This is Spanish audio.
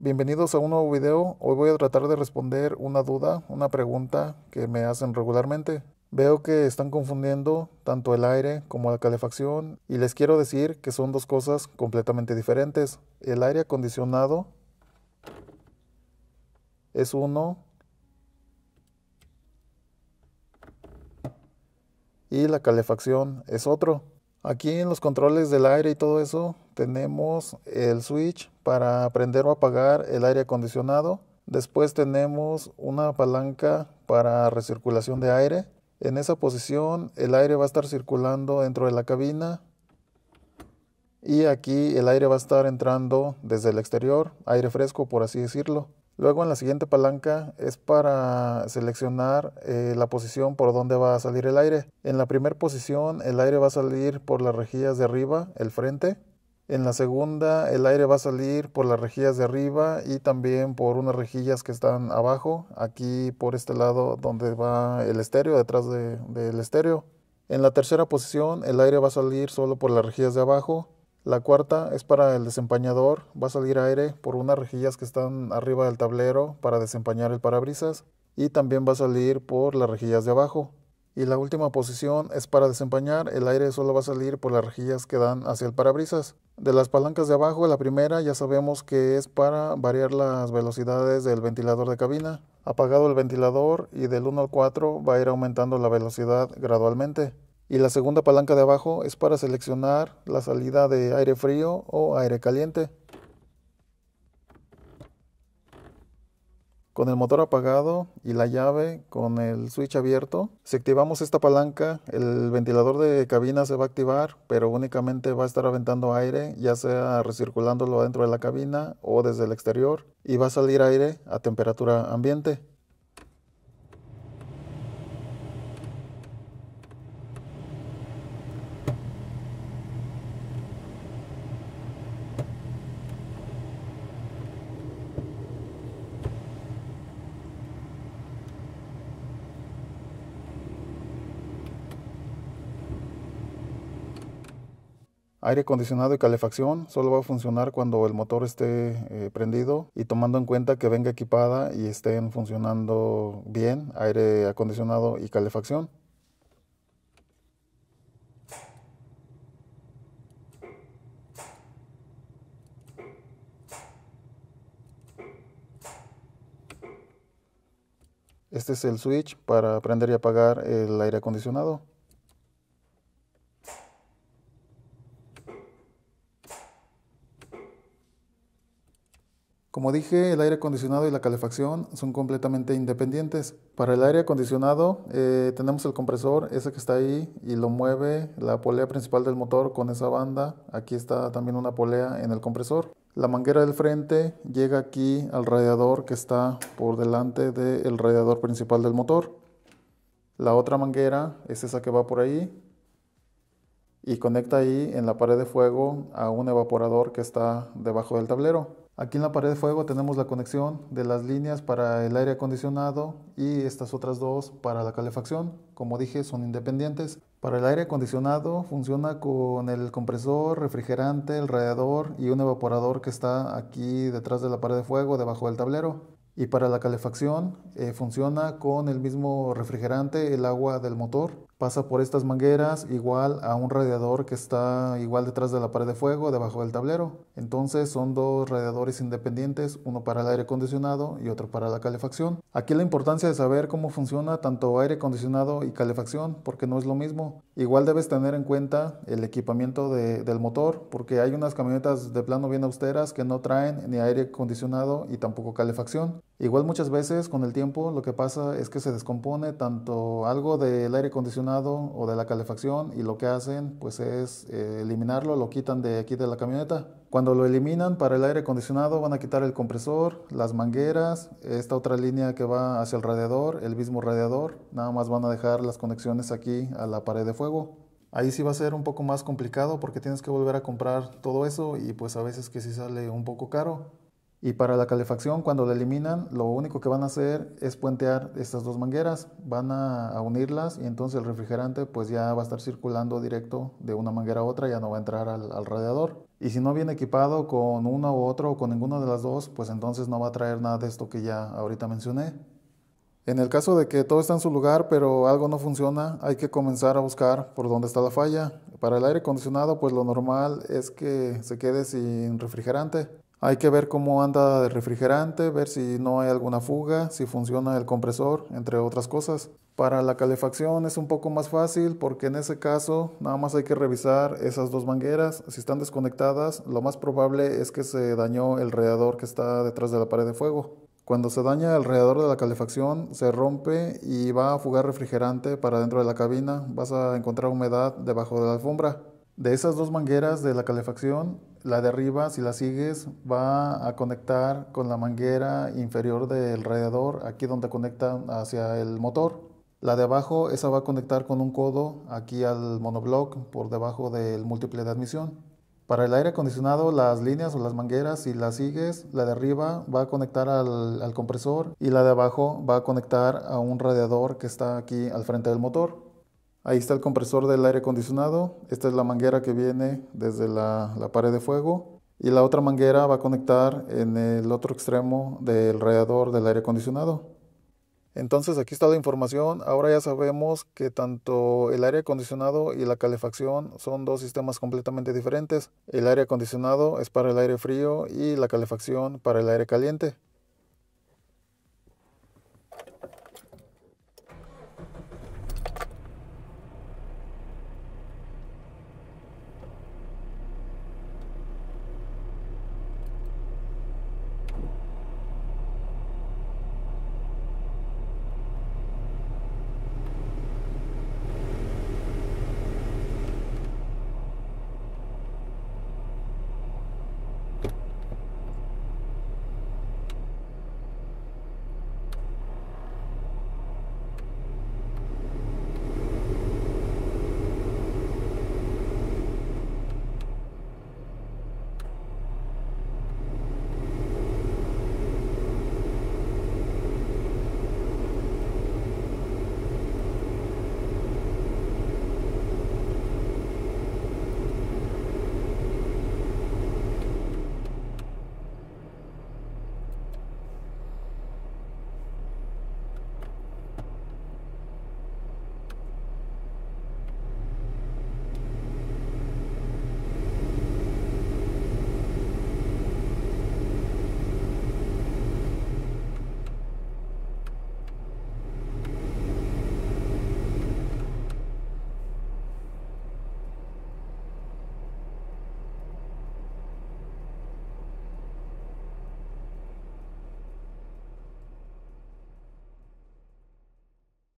Bienvenidos a un nuevo video. Hoy voy a tratar de responder una duda, una pregunta que me hacen regularmente. Veo que están confundiendo tanto el aire como la calefacción y les quiero decir que son dos cosas completamente diferentes. El aire acondicionado es uno y la calefacción es otro. Aquí en los controles del aire y todo eso tenemos el switch para prender o apagar el aire acondicionado. Después tenemos una palanca para recirculación de aire. En esa posición el aire va a estar circulando dentro de la cabina y aquí el aire va a estar entrando desde el exterior, aire fresco por así decirlo. Luego en la siguiente palanca es para seleccionar eh, la posición por donde va a salir el aire. En la primera posición el aire va a salir por las rejillas de arriba, el frente. En la segunda el aire va a salir por las rejillas de arriba y también por unas rejillas que están abajo, aquí por este lado donde va el estéreo, detrás del estéreo. En la tercera posición el aire va a salir solo por las rejillas de abajo la cuarta es para el desempañador, va a salir aire por unas rejillas que están arriba del tablero para desempañar el parabrisas y también va a salir por las rejillas de abajo. Y la última posición es para desempañar, el aire solo va a salir por las rejillas que dan hacia el parabrisas. De las palancas de abajo, la primera ya sabemos que es para variar las velocidades del ventilador de cabina. Apagado el ventilador y del 1 al 4 va a ir aumentando la velocidad gradualmente y la segunda palanca de abajo es para seleccionar la salida de aire frío o aire caliente. Con el motor apagado y la llave con el switch abierto, si activamos esta palanca, el ventilador de cabina se va a activar, pero únicamente va a estar aventando aire, ya sea recirculándolo dentro de la cabina o desde el exterior, y va a salir aire a temperatura ambiente. Aire acondicionado y calefacción solo va a funcionar cuando el motor esté eh, prendido y tomando en cuenta que venga equipada y estén funcionando bien aire acondicionado y calefacción. Este es el switch para prender y apagar el aire acondicionado. Como dije, el aire acondicionado y la calefacción son completamente independientes. Para el aire acondicionado eh, tenemos el compresor, ese que está ahí y lo mueve la polea principal del motor con esa banda. Aquí está también una polea en el compresor. La manguera del frente llega aquí al radiador que está por delante del radiador principal del motor. La otra manguera es esa que va por ahí y conecta ahí en la pared de fuego a un evaporador que está debajo del tablero. Aquí en la pared de fuego tenemos la conexión de las líneas para el aire acondicionado y estas otras dos para la calefacción. Como dije, son independientes. Para el aire acondicionado funciona con el compresor, refrigerante, el radiador y un evaporador que está aquí detrás de la pared de fuego, debajo del tablero. Y para la calefacción eh, funciona con el mismo refrigerante, el agua del motor pasa por estas mangueras igual a un radiador que está igual detrás de la pared de fuego, debajo del tablero. Entonces son dos radiadores independientes, uno para el aire acondicionado y otro para la calefacción. Aquí la importancia de saber cómo funciona tanto aire acondicionado y calefacción, porque no es lo mismo. Igual debes tener en cuenta el equipamiento del motor, porque hay unas camionetas de plano bien austeras que no traen ni aire acondicionado y tampoco calefacción. Igual muchas veces con el tiempo lo que pasa es que se descompone tanto algo del aire acondicionado o de la calefacción y lo que hacen pues es eh, eliminarlo, lo quitan de aquí de la camioneta. Cuando lo eliminan para el aire acondicionado van a quitar el compresor, las mangueras, esta otra línea que va hacia el radiador, el mismo radiador, nada más van a dejar las conexiones aquí a la pared de fuego. Ahí sí va a ser un poco más complicado porque tienes que volver a comprar todo eso y pues a veces que sí sale un poco caro. Y para la calefacción, cuando la eliminan, lo único que van a hacer es puentear estas dos mangueras, van a, unirlas y entonces el refrigerante pues ya va a estar circulando directo de una manguera a otra, ya no va a entrar al, radiador. Y si no viene equipado con uno u otro o con ninguna de las dos, pues entonces no va a traer nada de esto que ya ahorita mencioné. En el caso de que todo está en su lugar pero algo no funciona, hay que comenzar a buscar por dónde está la falla. Para el aire acondicionado, pues lo normal es que se quede sin refrigerante. Hay que ver cómo anda el refrigerante, ver si no hay alguna fuga, si funciona el compresor, entre otras cosas. Para la calefacción es un poco más fácil porque en ese caso nada más hay que revisar esas dos mangueras. Si están desconectadas, lo más probable es que se dañó el radiador que está detrás de la pared de fuego. Cuando se daña el radiador de la calefacción, se rompe y va a fugar refrigerante para dentro de la cabina. Vas a encontrar humedad debajo de la alfombra. De esas dos mangueras de la calefacción, la de arriba si la sigues, va a conectar con la manguera inferior del radiador, aquí donde conecta hacia el motor. La de abajo, esa va a conectar con un codo aquí al monoblock por debajo del múltiple de admisión. Para el aire acondicionado, las líneas o las mangueras, si las sigues, la de arriba va a conectar al compresor y la de abajo va a conectar a un radiador que está aquí al frente del motor. Ahí está el compresor del aire acondicionado. Esta es la manguera que viene desde la, pared de fuego. Y la otra manguera va a conectar en el otro extremo del radiador del aire acondicionado. Entonces aquí está la información. Ahora ya sabemos que tanto el aire acondicionado y la calefacción son dos sistemas completamente diferentes. El aire acondicionado es para el aire frío y la calefacción para el aire caliente.